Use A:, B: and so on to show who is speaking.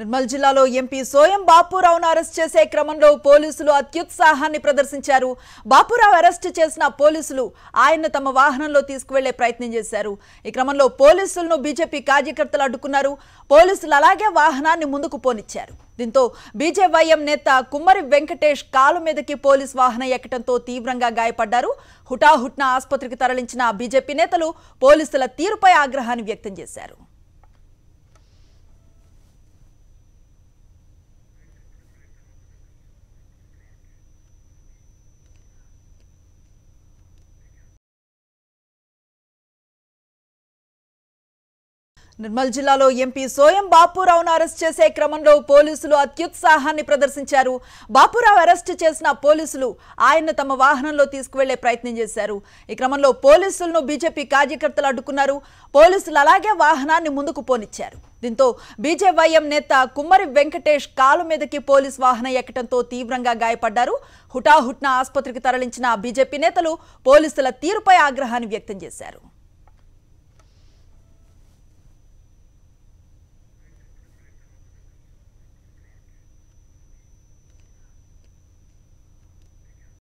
A: నిర్మల్ జిల్లాలో MP Soyam బాపురావును arrest చేసే క్రమంలో పోలీసులు అత్యుత్సాహాన్ని ప్రదర్శించారు
B: బాపురావు అరెస్ట్ చేసిన పోలీసులు ఆయన తమ వాహనంలో తీసుకువెళ్లే ప్రయత్నం చేశారు ఈ క్రమంలో పోలీసులను బీజేపీ కార్యకర్తలు అడ్డుకున్నారు పోలీసులు అలాగే వాహనాన్ని ముందుకు పోనిచ్చారు దీంతో బీజేవైఎం నేత కుమ్మరి వెంకటేష్ కాలు మీదకి పోలీస్ వాహనం ఎక్కడంతో తీవ్రంగా గాయపడ్డారు హుటాహుట్న ఆసుపత్రికి తరలించిన బీజేపీ నేతలు పోలీసుల తీరుపై ఆగ్రహాన్ని వ్యక్తం చేశారు
A: నిర్మల్ జిల్లాలో ఎంపీ సోయం బాపురావును అరెస్ట్ చేసే క్రమంలో
B: పోలీసులు అత్యుత్సాహాన్ని ప్రదర్శించారు బాపురావు అరెస్ట్ చేసిన పోలీసులు ఆయన తమ వాహనంలో తీసుకువెళ్లే ప్రయత్నం చేశారు ఈ క్రమంలో పోలీసులను బీజేపీ కార్యకర్తలు అడ్డుకున్నారు పోలీసులు అలాగే వాహనాన్ని ముందుకు పోనిచ్చారు దీంతో బీజేవైఎం నేత కుమ్మరి వెంకటేష్ కాలు మీదకి పోలీస్ వాహనం ఎక్కడంతో తీవ్రంగా గాయపడ్డారు హుటాహుట్న ఆసుపత్రికి తరలించిన బీజేపీ నేతలు పోలీసుల తీరుపై ఆగ్రహాన్ని వ్యక్తం చేశారు